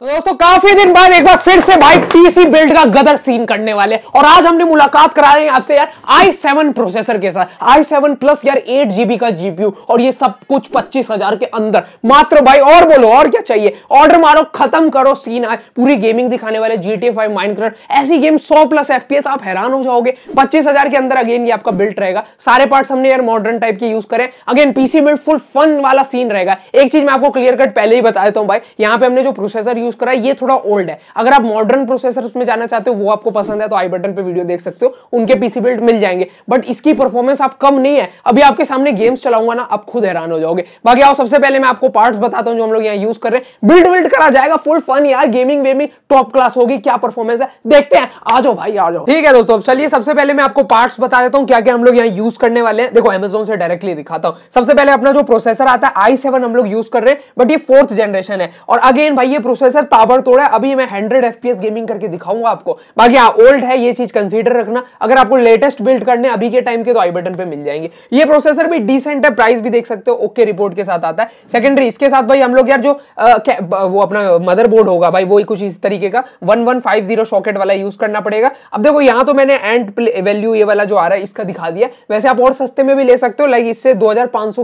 तो दोस्तों काफी दिन बाद एक बार फिर से भाई पीसी बिल्ड का गदर सीन करने वाले और आज हमने मुलाकात करा रहे हैं आपसे यार सेवन प्रोसेसर के साथ आई सेवन प्लस यार एट जीबी का जीपीयू और ये सब कुछ पच्चीस हजार के अंदर मात्र भाई और बोलो और क्या चाहिए ऑर्डर मारो खत्म करो सीन आज पूरी गेमिंग दिखाने वाले जी टी फाइव माइंड ऐसी गेम सौ प्लस एफ आप हैरान हो जाओगे पच्चीस के अंदर अगेन ये आपका बिल्ट रहेगा सारे पार्ट हमने यार मॉडर्न टाइप के यूज करें again PC build full fun वाला सीन रहेगा एक चीज मैं आपको क्लियर कट पहले ही बता देता हूँ भाई यहाँ पे हमने जो प्रोसेसर यूज यूज करा है ये थोड़ा ओल्ड है अगर आप मॉडर्न प्रोसेसर में जाना चाहते हो वो आपको पसंद है तो आई बटन पर वीडियो देख सकते हो उनके पीसी बिल्ड मिल जाएंगे बट इसकी परफॉर्मेंस आप कम नहीं है अभी आपके सामने गेम्स चलाऊंगा ना आप खुद हैरान हो जाओगे बाकी आओ सबसे पहले मैं आपको पार्ट बताता हूँ जो हम लोग यहाँ यूज कर रहे हैं बिल्ड विल्ड करा जाएगा फुल फन यार गेमिंग वेमिंग टॉप क्लास होगी क्या परफॉर्मेंस है देखते हैं आ जाओ भाई आ जाओ ठीक है दोस्तों चलिए सबसे पहले मैं आपको पार्ट बता देता हूँ क्या क्या हम लोग यहाँ यूज करने वाले हैं देखो एमेजोन से डायरेक्टली दिखाता हूँ सबसे पहले अपना जो प्रोसेसर आता है आई हम लोग यूज कर रहे हैं बट ये फोर्थ जनरेशन है और अगेन भाई ये प्रोसेसर सर ताबड़तोड़ है अभी मैं 100 एफ गेमिंग करके दिखाऊंगा आपको बाकी हाँ ओल्ड है ये चीज कंसीडर रखना अगर आपको लेटेस्ट बिल्ड करने अभी के टाइम के तो आई बटन पे मिल जाएंगे ये प्रोसेसर भी डिसेंट है प्राइस भी देख सकते हो ओके रिपोर्ट के साथ आता है सेकेंडरी इसके साथ भाई हम लोग यार जो आ, वो अपना मदरबोर्ड होगा भाई वो कुछ इस तरीके का one one five zero socket वाला यूज करना पड़ेगा अब देखो यहाँ तो मैंने एंड वैल्यू ये वाला जो आ रहा है इसका दिखा दिया वैसे आप और सस्ते में भी ले सकते हो लाइक इससे दो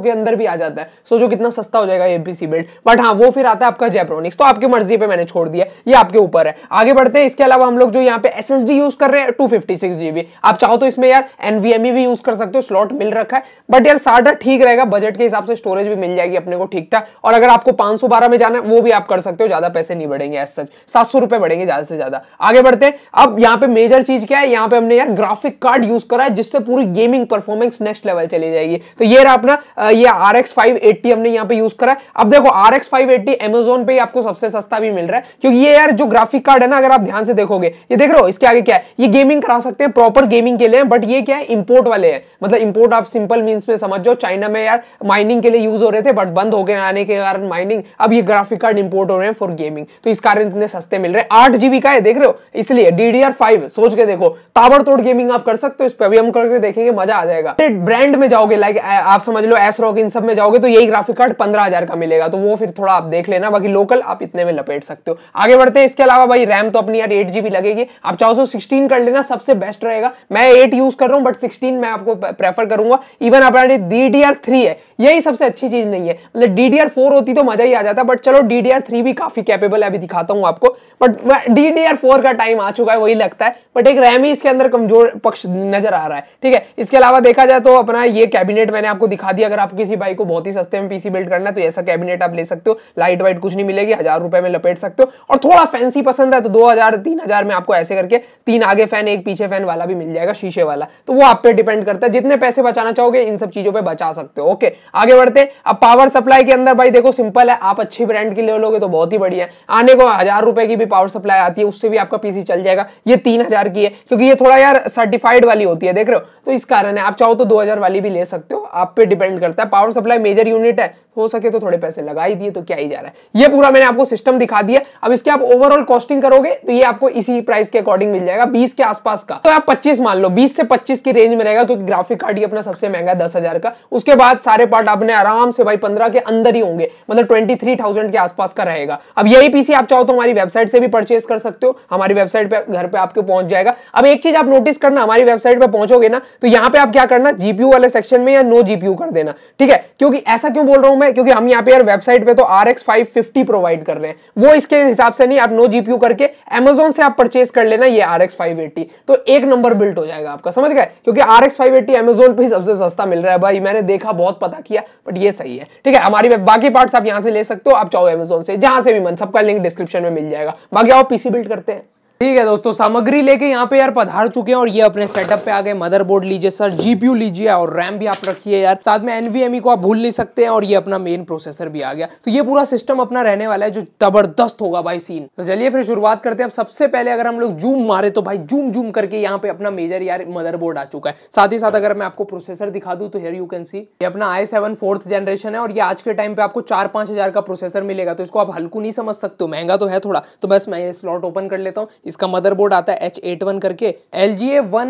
के अंदर भी आ जाता है सोचो कितना सस्ता हो जाएगा एपीसी बिल्ड बट हाँ वो फिर आता है आपका जेप्रोनिक्स तो आपकी मर्जी पे मैंने छोड़ दिया ये आपके ऊपर है आगे बढ़ते हैं इसके अलावा हम लोग जो यहाँ पे एस यूज कर रहे हैं टू फिफ्टी आप चाहो तो इसमें यार एनवीएमई भी यूज कर सकते हो स्लॉट मिल रखा है बट यार साठ ठीक रहेगा बजट के हिसाब से स्टोरेज भी मिल जाएगी अपने को ठीक ठाक और अगर आपको पांच सौ बारह में जाना है वो भी आप कर सकते हो ज्यादा पैसे नहीं बढ़ेंगे एस सच सात सौ रुपए बढ़ेंगे ज्यादा से ज्यादा आगे बढ़ते हैं अब यहाँ पे मेजर चीज क्या है यहाँ पे हमने यार ग्राफिक कार्ड यूज करा है जिससे पूरी गेमिंग परफॉर्मेंस नेक्स्ट लेवल चली जाएगी तो ये रहा अपना ये आर एक्स फाइव एट्टी हमने यहाँ पे यूज करा है अब देखो R X five eighty Amazon पे आपको सबसे सस्ता भी भी मिल रहा है क्योंकि ये यार जो ग्राफिक कार्ड है ना अगर आप ध्यान से देखोगे ये देख रहे हो इसके आगे क्या है ये गेमिंग करा सकते हैं प्रॉपर गेमिंग के लिए बट ये क्या है इंपोर्ट वाले हैं मतलब इंपोर्ट आप सिंपल मीनस में समझ जाओ चाइना में यार माइनिंग के लिए यूज हो रहे थे बट बंद हो गए आने के कारण माइनिंग अब ये ग्राफिक कार्ड इंपोर्ट हो रहे हैं फॉर गेमिंग तो इस कारण इतने सस्ते मिल रहे हैं आठ जीबी का है देख रहे हो इसलिए डीडीआर फाइव सोच के देखो ताबड़तोड़ गेमिंग आप कर सकते हो इस पर भी हम करके देखेंगे मजा आ जाएगा ब्रांड में जाओगे लाइक आप समझ लो एस रॉक इन सब में जाओगे तो यही ग्राफिक कार्ड पंद्रह हजार का मिलेगा तो वो फिर थोड़ा आप देख लेना बाकी लोकल आप इतने में लपेट खरीद सकते हो आगे बढ़ते हैं इसके अलावा भाई रैम तो अपनी यार एट जीबी लगेगी आप चाहो सिक्सटीन तो कर लेना सबसे बेस्ट रहेगा मैं एट यूज कर रहा हूं बट सिक्सटीन मैं आपको प्रेफर करूंगा इवन अपना डी डी आर थ्री है यही सबसे अच्छी चीज नहीं है मतलब डी होती तो मजा ही आ जाता बट चलो डी भी काफी कैपेबल है अभी दिखाता हूँ आपको बट फोर का टाइम आ चुका है वही लगता है बट एक रैम ही इसके अंदर कमजोर पक्ष नजर आ रहा है ठीक है इसके अलावा देखा जाए तो अपना ये कैबिनेट मैंने आपको दिखा दिया अगर आप किसी भाई को बहुत ही सस्ते में पीसी बिल्ड करना है तो ऐसा कैबिनेट आप ले सकते हो लाइट वाइट कुछ नहीं मिलेगी हजार रुपए में लपेट सकते हो और थोड़ा फैंसी पसंद है तो दो हजार तीन हजार में आपको ऐसे करके तीन आगे फैन एक पीछे फैन वाला भी मिल जाएगा शीशे वाला तो वो आप पे डिपेंड करता है जितने पैसे बचाना चाहोगे इन सब चीजों पर बचा सकते हो ओके आगे बढ़ते अब पावर सप्लाई के अंदर भाई देखो सिंपल है आप अच्छी ब्रांड की ले लोगे तो बहुत ही बढ़िया है आने को हजार रुपए की भी पावर सप्लाई आती है उससे भी आपका पीसी चल जाएगा ये तीन हजार की है क्योंकि ये थोड़ा यार सर्टिफाइड वाली होती है देख रहे हो तो इस कारण है आप चाहो तो दो वाली भी ले सकते हो आप पे डिपेंड करता है पावर सप्लाई मेजर यूनिट है हो सके तो थोड़े पैसे लगा ही दिए तो क्या ही जा रहा है ये पूरा मैंने आपको सिस्टम दिखा दिया अब इसके आप ओवरऑल कॉस्टिंग करोगे तो ये आपको इसी प्राइस के अकॉर्डिंग मिल जाएगा 20 के आसपास का तो आप 25 मान लो 20 से 25 की रेंज में रहेगा क्योंकि ग्राफिक कार्ड ही अपना सबसे महंगा दस हजार का उसके बाद सारे पार्ट आपने आराम से भाई पंद्रह के अंदर ही होंगे मतलब ट्वेंटी थ्री थाउजेंड के आसपास का रहेगा अब यही पीसी आप चाहो तो हमारी वेबसाइट से भी परचेज कर सकते हो हमारी वेबसाइट पे घर पे आपके पहुंच जाएगा अब एक चीज आप नोटिस करना हमारी वेबसाइट पे पहुंचोगे ना तो यहाँ पे आप क्या करना जीपीयू वाले सेक्शन में या नो जीपीयू कर देना ठीक है क्योंकि ऐसा क्यों बोल रहा हूं मैं क्योंकि हम यहाँ पे यार वेबसाइट पे तो आर एक्स प्रोवाइड कर रहे हैं वो इसके हिसाब से नहीं आप नो जीपीयू करके एमेजोन से आप परचेज कर लेना ये आर एक्स तो एक नंबर बिल्ट हो जाएगा आपका समझ गए क्योंकि R X five eighty Amazon पर सबसे सस्ता मिल रहा है भाई मैंने देखा बहुत पता किया बट ये सही है ठीक है हमारी बाकी पार्ट आप यहां से ले सकते हो आप चाहो एमेजोन से जहां से भी मन सबका लिंक डिस्क्रिप्शन में मिल जाएगा बाकी आओ पीसी बिल्ड करते हैं ठीक है दोस्तों सामग्री लेके यहाँ पे यार पधार चुके हैं और ये अपने सेटअप पे आ गए मदरबोर्ड लीजिए सर जीपीयू लीजिए और रैम भी आप रखिए यार साथ में एनवीएमई e को आप भूल नहीं सकते हैं और ये अपना मेन प्रोसेसर भी आ गया तो ये पूरा सिस्टम अपना रहने वाला है जो जबरदस्त होगा भाई सीन तो चलिए फिर शुरुआत करते हैं अब सबसे पहले अगर हम लोग जूम मारे तो भाई जूम जूम करके यहाँ पे अपना मेजर यार मदर आ चुका है साथ ही साथ अगर मैं आपको प्रोसेसर दिखा दू तो हेर यू कैन सी ये अपना आई सेवन फोर्थ जनरेशन है और ये आज के टाइम पे आपको चार पांच हजार का प्रोसेसर मिलेगा तो इसको आप हल्कू नहीं समझ सकते हो महंगा तो है थोड़ा तो बस मैं ये स्लॉट ओपन कर लेता हूँ इसका मदरबोर्ड आता है एच एट वन करके एल जी ए वन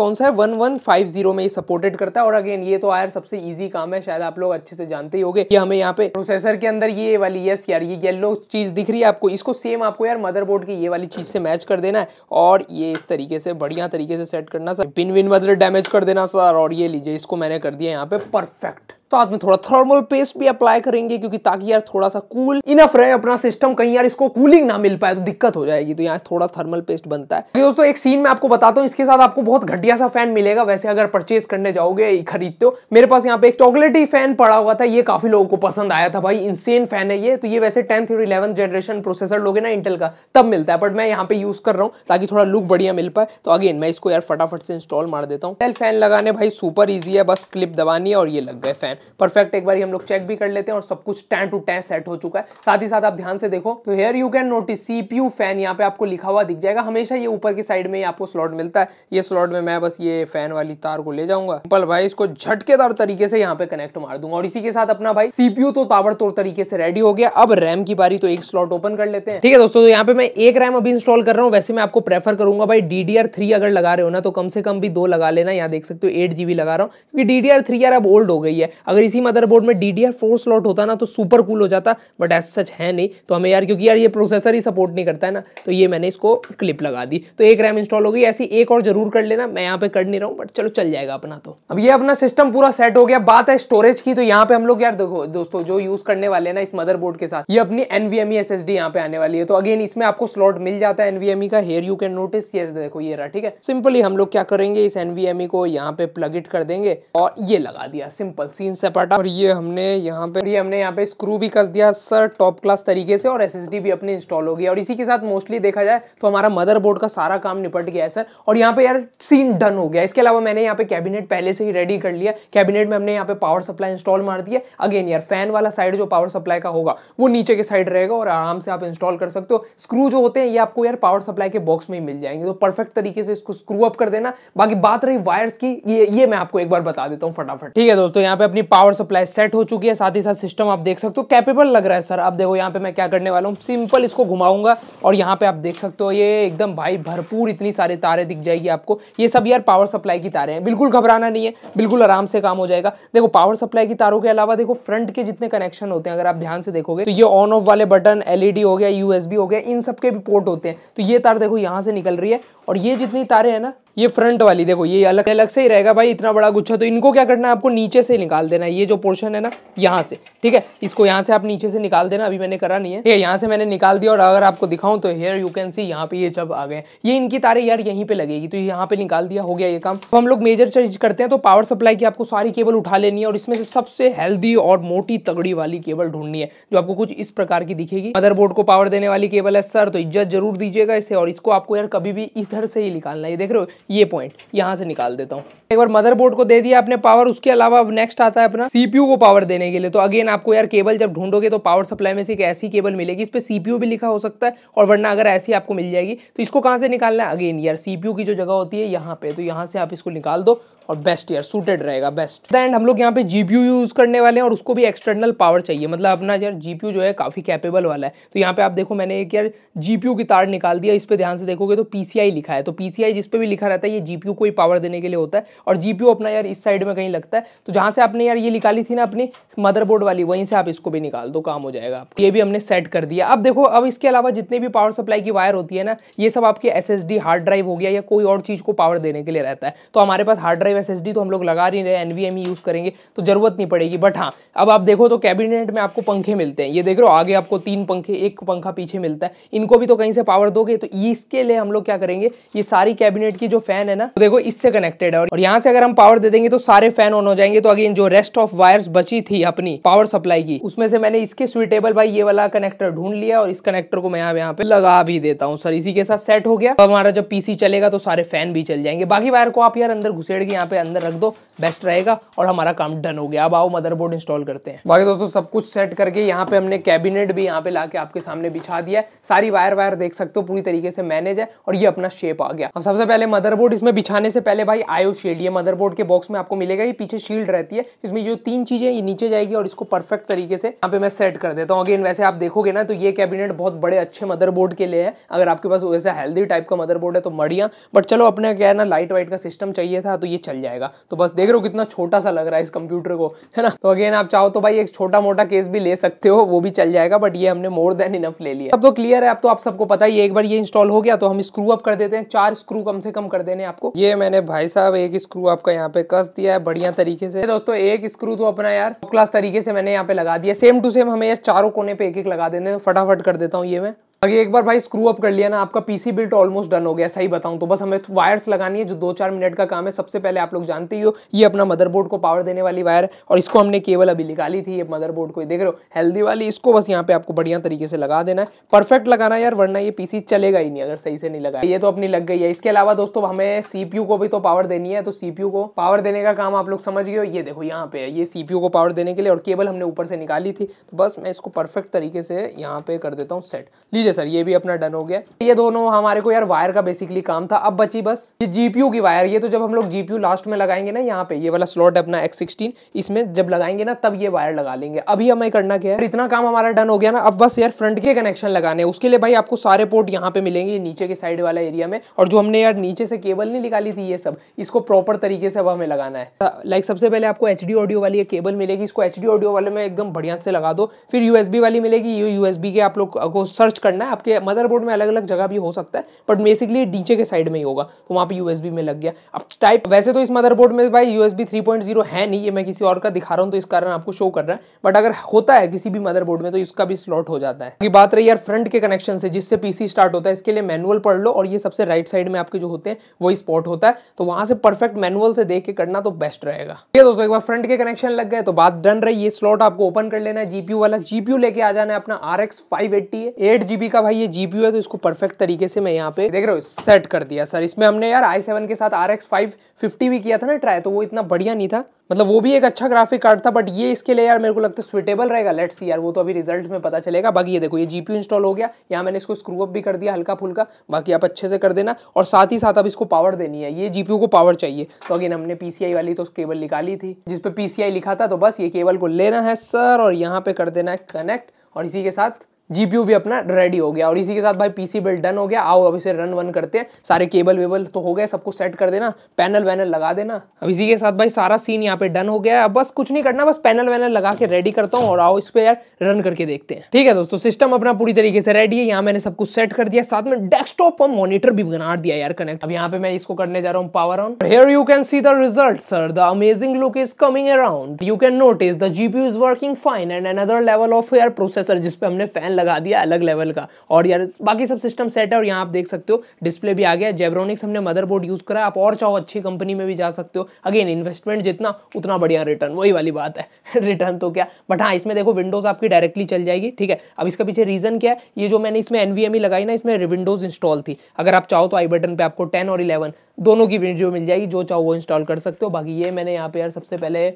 कौन सा है वन वन फाइव जीरो में ये सपोर्टेड करता है और अगेन ये तो आयर सबसे इजी काम है शायद आप लोग अच्छे से जानते ही होंगे कि हमें यहाँ पे प्रोसेसर के अंदर ये वाली यस यार ये येलो चीज़ दिख रही है आपको इसको सेम आपको यार मदरबोर्ड की ये वाली चीज़ से मैच कर देना है और ये इस तरीके से बढ़िया तरीके से सेट करना सर पिन विन मतलब डैमेज कर देना सर और ये लीजिए इसको मैंने कर दिया यहाँ पे परफेक्ट साथ में थोड़ा थर्मल पेस्ट भी अप्लाई करेंगे क्योंकि ताकि यार थोड़ा सा कूल इनफ रहे अपना सिस्टम कहीं यार इसको कूलिंग ना मिल पाए तो दिक्कत हो जाएगी तो यहाँ थोड़ा थर्मल पेस्ट बनता है तो दोस्तों एक सीन में आपको बताता हूँ इसके साथ आपको बहुत घटिया सा फैन मिलेगा वैसे अगर परचेज करने जाओगे खरीदते हो मेरे पास यहाँ पे एक चॉकलेटी फैन पड़ा हुआ था ये काफी लोगों को पसंद आया था भाई इनसेन फैन है ये तो ये वैसे टेंथ और इलेवंथ जनरेशन प्रोसेसर लोगे ना इंटेल का तब मिलता है बट मैं यहाँ पे यूज कर रहा हूँ ताकि थोड़ा लुक बढ़िया मिल पाए तो अगेन मैं इसको यार फटाफट से इंस्टॉल मार देता हूँ फैन लगाने भाई सुपर ईजी है बस क्लिप दबानी है और ये लग गए फैन परफेक्ट एक बार हम लोग चेक भी कर लेते हैं और सब कुछ टैन टू टैन सेट हो चुका है साथ ही साथ आप ध्यान से देखो तो here you can notice CPU fan यहाँ पे आपको लिखा हुआ दिख जाएगा हमेशा ये ऊपर की साइड में आपको स्लॉट मिलता है ये स्लॉट में मैं बस ये फैन वाली तार को ले जाऊंगा पल भाई इसको झटकेदार तरीके से यहाँ पे कनेक्ट मार दूंगा और इसी के साथ अपना भाई सीपीयू तो ताबड़तोड़ तरीके से रेडी हो गया अब रैम की बारी तो एक स्लॉट ओपन कर लेते हैं ठीक है दोस्तों तो यहाँ पे मैं एक रैम अभी इंस्टॉल कर रहा हूँ वैसे मैं आपको प्रेफर करूंगा भाई डी अगर लगा रहे हो ना तो कम से कम भी दो लगा लेना यहाँ देख सकते हो एट लगा रहा हूँ क्योंकि डी यार अब ओल्ड हो गई है अगर इसी मदरबोर्ड में D D R four slot होता ना तो सुपर कूल हो जाता बट एस सच है नहीं तो हमें यार क्योंकि यार ये प्रोसेसर ही सपोर्ट नहीं करता है ना तो ये मैंने इसको क्लिप लगा दी तो एक रैम इंस्टॉल हो गई ऐसी एक और जरूर कर लेना मैं यहाँ पे कर नहीं रहा हूँ बट चलो चल जाएगा अपना तो अब ये अपना सिस्टम पूरा सेट हो गया बात है स्टोरेज की तो यहाँ पे हम लोग यार देखो दोस्तों जो यूज करने वाले ना इस मदर के साथ ये अपनी एनवीएमई एस एस डी यहाँ पे आने वाली है तो अगेन इसमें आपको स्लॉट मिल जाता है एनवीएमई का हेयर यू कैन नोटिस ये देखो ये रहा ठीक है सिंपली हम लोग क्या करेंगे इस एनवीएमई को यहाँ पे प्लग इट कर देंगे और ये लगा दिया सिंपल सीन सपाटा और ये हमने यहाँ पे ये हमने यहाँ पे स्क्रू भी कस दिया सर टॉप क्लास तरीके से और एस भी अपने इंस्टॉल हो गया और इसी के साथ मोस्टली देखा जाए तो हमारा मदरबोर्ड का सारा काम निपट गया है सर और यहाँ पे यार सीन डन हो गया इसके अलावा मैंने यहाँ पे कैबिनेट पहले से ही रेडी कर लिया कैबिनेट में हमने यहाँ पे पावर सप्लाई इंस्टॉल मार दिया अगेन यार फैन वाला साइड जो पावर सप्लाई का होगा वो नीचे के साइड रहेगा और आराम से आप इंस्टॉल कर सकते हो स्क्रू जो होते हैं ये आपको यार पावर सप्लाई के बॉक्स में ही मिल जाएंगे तो परफेक्ट तरीके से इसको स्क्रू अप कर देना बाकी बात रही वायर्स की ये ये मैं आपको एक बार बता देता हूँ फटाफट ठीक है दोस्तों यहाँ पे अपनी पावर सप्लाई सेट हो चुकी है साथ ही साथ सिस्टम आप देख सकते हो कैपेबल लग रहा है सर आप देखो यहाँ पे मैं क्या करने वाला हूँ सिंपल इसको घुमाऊंगा और यहाँ पे आप देख सकते हो ये एकदम भाई भरपूर इतनी सारी तारे दिख जाएगी आपको ये सब यार पावर सप्लाई की तारे हैं बिल्कुल घबराना नहीं है बिल्कुल आराम से काम हो जाएगा देखो पावर सप्लाई की तारों के अलावा देखो फ्रंट के जितने कनेक्शन होते हैं अगर आप ध्यान से देखोगे तो ये ऑन ऑफ वाले बटन एलईडी हो गया यूएसबी हो गया इन सब के भी पोर्ट होते हैं तो ये तार देखो यहाँ से निकल रही है और ये जितनी तारे हैं ना ये फ्रंट वाली देखो ये अलग अलग से ही रहेगा भाई इतना बड़ा गुच्छा तो इनको क्या करना है आपको नीचे से निकाल देना है ये जो पोर्शन है ना यहाँ से ठीक है इसको यहाँ से आप नीचे से निकाल देना अभी मैंने करा नहीं है ठीक यहाँ से मैंने निकाल दिया और अगर आपको दिखाऊं तो हेयर यू कैन सी यहाँ पे ये जब आ गए ये इनकी तारे यार यहीं पे लगेगी तो यहाँ पे निकाल दिया हो गया ये काम तो हम लोग मेजर चेंज करते हैं तो पावर सप्लाई की आपको सारी केबल उठा लेनी है और इसमें से सबसे हेल्दी और मोटी तगड़ी वाली केबल ढूंढनी है जो आपको कुछ इस प्रकार की दिखेगी मदर को पावर देने वाली केबल है सर तो इज्जत जरूर दीजिएगा इसे और इसको आपको यार कभी भी इस इधर से ही निकालना है देख रहे हो ये पॉइंट यहाँ से निकाल देता हूँ एक बार मदरबोर्ड को दे दिया अपने पावर उसके अलावा अब नेक्स्ट आता है अपना सीपीयू को पावर देने के लिए तो अगेन आपको यार केबल जब ढूंढोगे तो पावर सप्लाई में से एक ऐसी केबल मिलेगी इस पर सीपीयू भी लिखा हो सकता है और वरना अगर ऐसी आपको मिल जाएगी तो इसको कहाँ से निकालना है अगेन यार सीपीयू की जो जगह होती है यहाँ पे तो यहाँ से आप इसको निकाल दो और बेस्ट यार सूटेड रहेगा बेस्ट एंड हम लोग यहाँ पे जी यूज़ करने वाले हैं और उसको भी एक्सटर्नल पावर चाहिए मतलब अपना यार जी जो है काफ़ी कैपेबल वाला है तो यहाँ पे आप देखो मैंने एक यार जी की तार निकाल दिया इस पर ध्यान से देखोगे तो पी लिखा है तो पी जिस पर भी लिखा रहता है ये जी को ही पावर देने के लिए होता है और जी अपना यार इस साइड में कहीं लगता है तो जहाँ से आपने यार ये निकाली थी ना अपनी मदरबोर्ड वाली वहीं से आप इसको भी निकाल दो काम हो जाएगा ये भी हमने सेट कर दिया अब देखो अब इसके अलावा जितने भी पावर सप्लाई की वायर होती है ना ये सब आपके एस हार्ड ड्राइव हो गया या कोई और चीज़ को पावर देने के लिए रहता है तो हमारे पास हार्ड ड्राइव एस तो हम लोग लगा नहीं रहे एन ही यूज़ करेंगे तो ज़रूरत नहीं पड़ेगी बट हाँ अब आप देखो तो कैबिनेट में आपको पंखे मिलते हैं ये देख रहे हो आगे आपको तीन पंखे एक पंखा पीछे मिलता है इनको भी तो कहीं से पावर दोगे तो इसके लिए हम लोग क्या करेंगे ये सारी कैबिनेट की जो फैन है ना तो देखो इससे कनेक्टेड है और यहाँ से अगर हम पावर दे देंगे तो सारे फैन ऑन हो जाएंगे तो अगेन जो रेस्ट ऑफ वायर्स बची थी अपनी पावर सप्लाई की उसमें से मैंने इसके स्विटेबल भाई ये वाला कनेक्टर ढूंढ लिया और इस कनेक्टर को मैं यहाँ यहाँ पे लगा भी देता हूँ सर इसी के साथ सेट हो गया हमारा जब पीसी चलेगा तो सारे फैन भी चल जाएंगे बाकी वायर को आप यार अंदर घुसेड़ के यहाँ पे अंदर रख दो बेस्ट रहेगा और हमारा काम डन हो गया अब आओ मदरबोर्ड इंस्टॉल करते हैं बाकी दोस्तों सब कुछ सेट करके यहाँ पे हमने कैबिनेट भी यहाँ पे ला के आपके सामने बिछा दिया है सारी वायर वायर देख सकते हो पूरी तरीके से मैनेज है और ये अपना शेप आ गया अब सबसे पहले मदरबोर्ड इसमें बिछाने से पहले भाई आयो शील्ड ये मदरबोर्ड के बॉक्स में आपको मिलेगा ये पीछे शील्ड रहती है इसमें जो तीन चीजें ये नीचे जाएगी और इसको परफेक्ट तरीके से यहाँ पे मैं सेट कर देता हूँ अगेन वैसे आप देखोगे ना तो ये कैबिनेट बहुत बड़े अच्छे मदरबोर्ड के लिए है अगर आपके पास वैसे हेल्दी टाइप का मदरबोर्ड है तो मरिया बट चलो अपने क्या है ना लाइट वाइट का सिस्टम चाहिए था तो ये चल जाएगा तो बस देख देख रहे हो कितना छोटा सा लग रहा है इस कंप्यूटर को है ना तो अगेन आप चाहो तो भाई एक छोटा मोटा केस भी ले सकते हो वो भी चल जाएगा बट ये हमने मोर देन इनफ ले लिया अब तो क्लियर है अब तो आप सबको पता ही एक बार ये इंस्टॉल हो गया तो हम स्क्रू अप कर देते हैं चार स्क्रू कम से कम कर देने आपको ये मैंने भाई साहब एक स्क्रू आपका यहाँ पे कस दिया है बढ़िया तरीके से दोस्तों एक स्क्रू तो अपना यार क्लास तरीके से मैंने यहाँ पे लगा दिया सेम टू सेम हमें यार चारों कोने पे एक एक लगा देने फटाफट कर देता हूँ ये मैं अगर एक बार भाई स्क्रू अप कर लिया ना आपका पीसी बिल्ट ऑलमोस्ट डन हो गया सही बताऊं तो बस हमें वायर्स लगानी है जो दो चार मिनट का काम है सबसे पहले आप लोग जानते ही हो ये अपना मदरबोर्ड को पावर देने वाली वायर और इसको हमने केवल अभी निकाली थी ये मदरबोर्ड को देख रहे हो हेल्दी वाली इसको बस यहाँ पे आपको बढ़िया तरीके से लगा देना है परफेक्ट लगाना यार वरना ये पीसी चलेगा ही नहीं अगर सही से नहीं लगा ये तो अपनी लग गई है इसके अलावा दोस्तों हमें सीपीयू को भी तो पावर देनी है तो सीपीयू को पावर देने का काम आप लोग समझ गए ये देखो यहाँ पे ये सीपीयू को पावर देने के लिए और केबल हमने ऊपर से निकाली थी तो बस मैं इसको परफेक्ट तरीके से यहाँ पे कर देता हूँ सेट लीजिए लीजिए सर ये भी अपना डन हो गया ये दोनों हमारे को यार वायर का बेसिकली काम था अब बची बस ये जीपीयू की वायर ये तो जब हम लोग जीपीयू लास्ट में लगाएंगे ना यहाँ पे ये वाला स्लॉट है अपना एक्स सिक्सटीन इसमें जब लगाएंगे ना तब ये वायर लगा लेंगे अभी हमें करना क्या है इतना काम हमारा डन हो गया ना अब बस यार फ्रंट के कनेक्शन लगाने उसके लिए भाई आपको सारे पोर्ट यहाँ पे मिलेंगे नीचे के साइड वाला एरिया में और जो हमने यार नीचे से केबल नहीं निकाली थी ये सब इसको प्रॉपर तरीके से अब हमें लगाना है लाइक हाँ, सबसे पहले आपको एच ऑडियो वाली केबल मिलेगी इसको एच ऑडियो वाले में एकदम बढ़िया से लगा दो फिर यूएसबी वाली मिलेगी यूएसबी के आप लोग को सर्च करना करना है आपके मदरबोर्ड में अलग अलग जगह भी हो सकता है बट बेसिकली डीचे के साइड में ही होगा तो वहाँ पे यूएसबी में लग गया अब टाइप वैसे तो इस मदरबोर्ड में भाई यूएसबी 3.0 है नहीं ये मैं किसी और का दिखा रहा हूँ तो इस कारण आपको शो कर रहा है बट अगर होता है किसी भी मदर में तो इसका भी स्लॉट हो जाता है की बात रही यार फ्रंट के कनेक्शन से जिससे पीसी स्टार्ट होता है इसके लिए मैनुअल पढ़ लो और ये सबसे राइट साइड में आपके जो होते हैं वही स्पॉट होता है तो वहां से परफेक्ट मैनुअल से देख के करना तो बेस्ट रहेगा ठीक है दोस्तों एक बार फ्रंट के कनेक्शन लग गए तो बात डन रही ये स्लॉट आपको ओपन कर लेना है जीपीयू वाला जीपीयू लेके आ जाना है अपना R X five eighty eight GB जी का भाई ये जीपीयू है तो इसको परफेक्ट तरीके से मैं यहाँ पे देख रहे हो सेट कर दिया सर इसमें हमने यार आई सेवन के साथ आर एक्स फाइव फिफ्टी भी किया था ना ट्राई तो वो इतना बढ़िया नहीं था मतलब वो भी एक अच्छा ग्राफिक कार्ड था बट ये इसके लिए यार मेरे को लगता है स्विटेबल रहेगा लेट्स सी यार वो तो अभी रिजल्ट में पता चलेगा बाकी ये देखो ये जीपीयू इंस्टॉल हो गया यहाँ मैंने इसको स्क्रू अप भी कर दिया हल्का फुल्का बाकी आप अच्छे से कर देना और साथ ही साथ अब इसको पावर देनी है ये जीपीयू को पावर चाहिए तो अगेन हमने पीसीआई वाली तो केबल निकाली थी जिसपे पीसीआई लिखा था तो बस ये केबल को लेना है सर और यहाँ पे कर देना है कनेक्ट और इसी के साथ जीपीयू भी अपना रेडी हो गया और इसी के साथ भाई पीसी बिल्ड डन हो गया आओ अब इसे रन वन करते हैं सारे केबल वेबल तो हो गए सबको सेट कर देना पैनल वैनल लगा देना अब इसी के साथ भाई सारा सीन यहाँ पे डन हो गया अब बस कुछ नहीं करना बस पैनल वैनल लगा के रेडी करता हूँ और आओ इस पर यार रन करके देखते हैं ठीक है दोस्तों सिस्टम अपना पूरी तरीके से रेडी है यहाँ मैंने सब कुछ सेट कर दिया साथ में डेस्कटॉप और मॉनिटर भी बना दिया यार कनेक्ट अब यहाँ पे मैं इसको करने जा रहा हूँ power on here you can see the result sir the amazing look is coming around you can notice the GP is working fine and another level of air processor जिसपे हमने फैन लगा दिया अलग लेवल का और यार बाकी सब सिस्टम सेट है और यहाँ आप देख सकते हो डिस्प्ले भी आ गया जेब्रोनिक्स हमने मदरबोर्ड यूज़ करा आप और चाहो अच्छी कंपनी में भी जा सकते हो अगेन इन्वेस्टमेंट जितना उतना बढ़िया रिटर्न वही वाली बात है रिटर्न तो क्या बट हाँ इसमें देखो विंडोज़ आपकी डायरेक्टली चल जाएगी ठीक है अब इसका पीछे रीज़न क्या है ये जो मैंने इसमें एनवीएम लगाई ना इसमें विंडोज़ इंस्टॉल थी अगर आप चाहो तो आई बटन पर आपको टेन और इलेवन दोनों की वीडियो मिल जाएगी जो चाहो वो इंस्टॉल कर सकते हो बाकी ये मैंने यहाँ पे यार सबसे पहले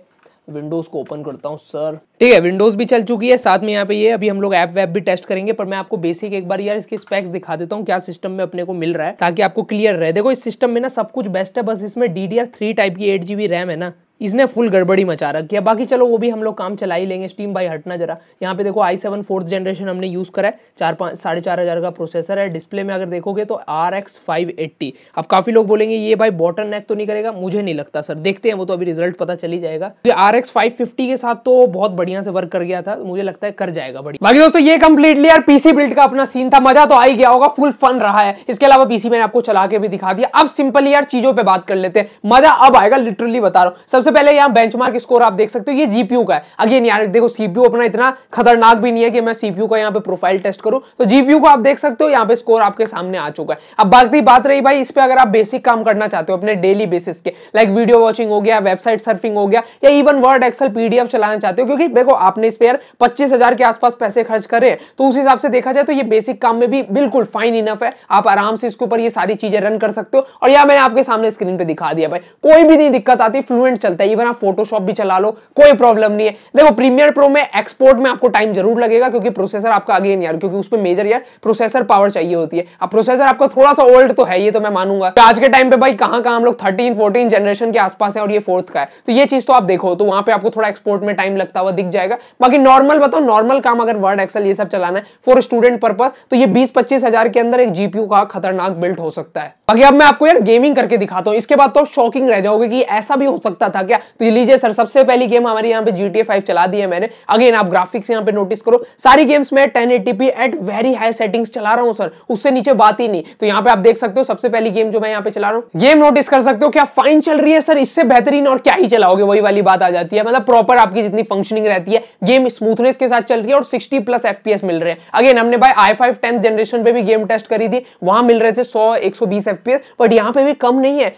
विंडोज़ को ओपन करता हूँ सर ठीक है विंडोज़ भी चल चुकी है साथ में यहाँ पे ये अभी हम लोग ऐप वेब भी टेस्ट करेंगे पर मैं आपको बेसिक एक बार यार इसके स्पेक्स दिखा देता हूँ क्या सिस्टम में अपने को मिल रहा है ताकि आपको क्लियर रहे देखो इस सिस्टम में ना सब कुछ बेस्ट है बस इसमें D D R three type की एट रैम है ना इसने फुल गड़बड़ी मचा रखी है बाकी चलो वो भी हम लोग काम चला ही लेंगे स्टीम भाई हटना जरा यहाँ पे देखो आई सेवन फोर्थ जनरेशन हमने यूज़ करा है चार पाँच साढ़े चार हज़ार का प्रोसेसर है डिस्प्ले में अगर देखोगे तो आर एक्स फाइव एट्टी अब काफ़ी लोग बोलेंगे ये भाई बॉटन नेक तो नहीं करेगा मुझे नहीं लगता सर देखते हैं वो तो अभी रिजल्ट पता चली जाएगा आर एक्स फाइव फिफ्टी के साथ तो बहुत बढ़िया से वर्क कर गया था मुझे लगता है कर जाएगा बढ़िया बाकी दोस्तों ये कम्प्लीटली यार पीसी बिल्ड का अपना सीन था मजा तो आ ही गया होगा फुल फन रहा है इसके अलावा पीसी मैंने आपको चला के भी दिखा दिया अब सिंपली यार चीज़ों पर बात कर लेते हैं मजा अब आएगा लिटरली बता रहा हूँ सबसे तो पहले यहाँ बेंचमार्क स्कोर आप देख सकते हो ये जीपीयू का है अगेन यार देखो सीपीयू अपना इतना खतरनाक भी नहीं है कि मैं सीपीयू का यहाँ पे प्रोफाइल टेस्ट करूँ तो जीपीयू को आप देख सकते हो यहाँ पे स्कोर आपके सामने आ चुका है अब बाकी बात रही भाई इस पर अगर आप बेसिक काम करना चाहते हो अपने डेली बेसिस के लाइक वीडियो वॉचिंग हो गया वेबसाइट सर्फिंग हो गया या इवन वर्ड एक्सल पीडीएफ चलाना चाहते हो क्योंकि देखो आपने इस पर यार पच्चीस के आसपास पैसे खर्च करे तो उस हिसाब से देखा जाए तो ये बेसिक काम में भी बिल्कुल फाइन इनफ है आप आराम से इसके ऊपर ये सारी चीजें रन कर सकते हो और यह मैंने आपके सामने स्क्रीन पर दिखा दिया भाई कोई भी नहीं दिक्कत आती फ्लुएंट चलता है इवन आप फोटोशॉप भी चला लो कोई प्रॉब्लम नहीं है देखो प्रीमियर प्रो में एक्सपोर्ट में आपको टाइम जरूर लगेगा क्योंकि प्रोसेसर आपका अगेन यार क्योंकि उसमें मेजर यार प्रोसेसर पावर चाहिए होती है अब प्रोसेसर आपका थोड़ा सा ओल्ड तो है ये तो मैं मानूंगा तो आज के टाइम पे भाई कहां कहां हम लोग थर्टीन फोर्टीन जनरेशन के आसपास है और ये फोर्थ का है तो ये चीज तो आप देखो तो वहां पे आपको थोड़ा एक्सपोर्ट में टाइम लगता हुआ दिख जाएगा बाकी नॉर्मल बताओ नॉर्मल काम अगर वर्ड एक्सल ये सब चलाना है फॉर स्टूडेंट पर्पज तो ये बीस पच्चीस हजार के अंदर एक जीपीयू का खतरनाक बिल्ट हो सकता है बाकी अब मैं आपको यार गेमिंग करके दिखाता हूँ इसके बाद तो आप शॉकिंग रह जाओगे कि ऐसा भी हो सकता था आ गया तो लीजिए सर सबसे पहली गेम हमारी यहाँ पे जीटीए फाइव चला दी है मैंने अगेन आप ग्राफिक्स यहाँ पे नोटिस करो सारी गेम्स में ten eighty P at very high settings चला रहा हूँ सर उससे नीचे बात ही नहीं तो यहाँ पे आप देख सकते हो सबसे पहली गेम जो मैं यहाँ पे चला रहा हूँ गेम नोटिस कर सकते हो क्या फाइन चल रही है सर इससे बेहतरीन और क्या ही चलाओगे वही वाली बात आ जाती है मतलब प्रॉपर आपकी जितनी फंक्शनिंग रहती है गेम स्मूथनेस के साथ चल रही है और सिक्सटी प्लस एफ मिल रहे हैं अगेन हमने भाई आई फाइव जनरेशन पे भी गेम टेस्ट करी थी वहां मिल रहे थे सौ एक सौ बट यहाँ पे भी कम नहीं है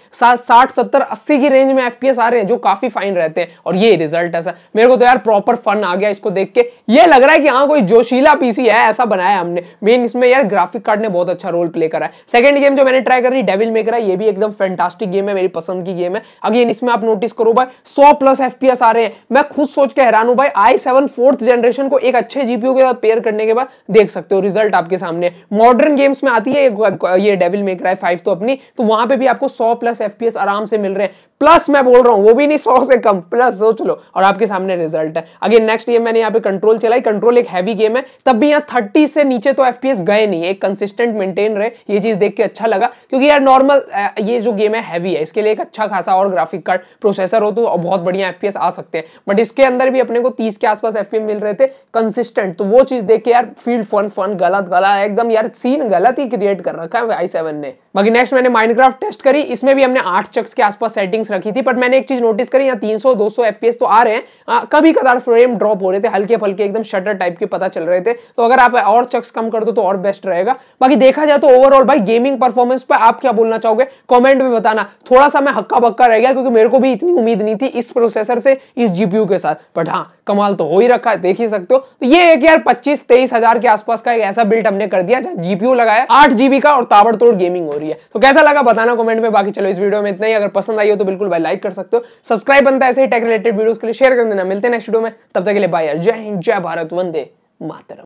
साठ सत्तर अस्सी की रेंज में एफ आ रहे हैं जो काफी फाइन रहते हैं और ये रिजल्ट ऐसा मेरे को तो यार प्रॉपर फन आ गया इसको देख के ये लग रहा है कि हाँ कोई जोशीला पीसी है ऐसा बनाया हमने मेन इसमें यार ग्राफिक कार्ड ने बहुत अच्छा रोल प्ले करा है सेकंड गेम जो मैंने ट्राई करी डेविल मेकर है ये भी एकदम फैंटास्टिक गेम है मेरी पसंद की गेम है अगेन इसमें आप नोटिस करो भाई सौ प्लस एफ आ रहे हैं मैं खुद सोच के हैरान हूँ भाई आई सेवन फोर्थ जनरेशन को एक अच्छे जीपीयू के साथ पेयर करने के बाद देख सकते हो रिजल्ट आपके सामने मॉडर्न गेम्स में आती है ये डेविल मेकर है फाइव तो अपनी तो वहां पे भी आपको सौ प्लस एफ आराम से मिल रहे हैं प्लस मैं बोल रहा हूं वो भी नहीं सौ से कम प्लस सोच लो और आपके सामने रिजल्ट है अगेन नेक्स्ट ये मैंने यहाँ पे कंट्रोल चलाई कंट्रोल एक हैवी गेम है तब भी यहाँ थर्टी से नीचे तो एफ गए नहीं एक कंसिस्टेंट मेंटेन रहे ये चीज देख के अच्छा लगा क्योंकि यार नॉर्मल ये जो गेम है हैवी है इसके लिए एक अच्छा खासा और ग्राफिक कार्ड प्रोसेसर हो तो बहुत बढ़िया एफ आ सकते हैं बट इसके अंदर भी अपने को तीस के आसपास एफ मिल रहे थे कंसिस्टेंट तो वो चीज देख के यार फील्ड फन फन गलत गलत एकदम यार सीन गलत ही क्रिएट कर रखा है आई सेवन ने बाकी नेक्स्ट मैंने माइनक्राफ्ट टेस्ट करी इसमें भी हमने आठ चक्स के आसपास सेटिंग्स रखी थी बट मैंने एक चीज नोटिस करी यहाँ 300 200 एफपीएस तो आ रहे हैं आ, हाँ, कभी कदार फ्रेम ड्रॉप हो रहे थे हल्के फल्के एकदम शटर टाइप के पता चल रहे थे तो अगर आप और चक्स कम कर दो तो और बेस्ट रहेगा बाकी देखा जाए तो ओवरऑल भाई गेमिंग परफॉर्मेंस पर आप क्या बोलना चाहोगे कॉमेंट में बताना थोड़ा सा मैं हक्का बक्का रह गया क्योंकि मेरे को भी इतनी उम्मीद नहीं थी इस प्रोसेसर से इस जीपीयू के साथ बट हाँ कमाल तो हो ही रखा है देख ही सकते हो तो ये एक यार पच्चीस तेईस हजार के आसपास का एक ऐसा बिल्ट हमने कर दिया जहां जीपीयू लगाया आठ जीबी का और ताबड़तोड़ गेमिंग हो रही रही है तो कैसा लगा बताना कमेंट में बाकी चलो इस वीडियो में इतना ही अगर पसंद आई हो तो बिल्कुल भाई लाइक कर सकते हो सब्सक्राइब बनता है ऐसे ही टेक रिलेटेड वीडियोस के लिए शेयर कर देना मिलते हैं नेक्स्ट वीडियो में तब तक के लिए बाय जय हिंद जय भारत वंदे मातरम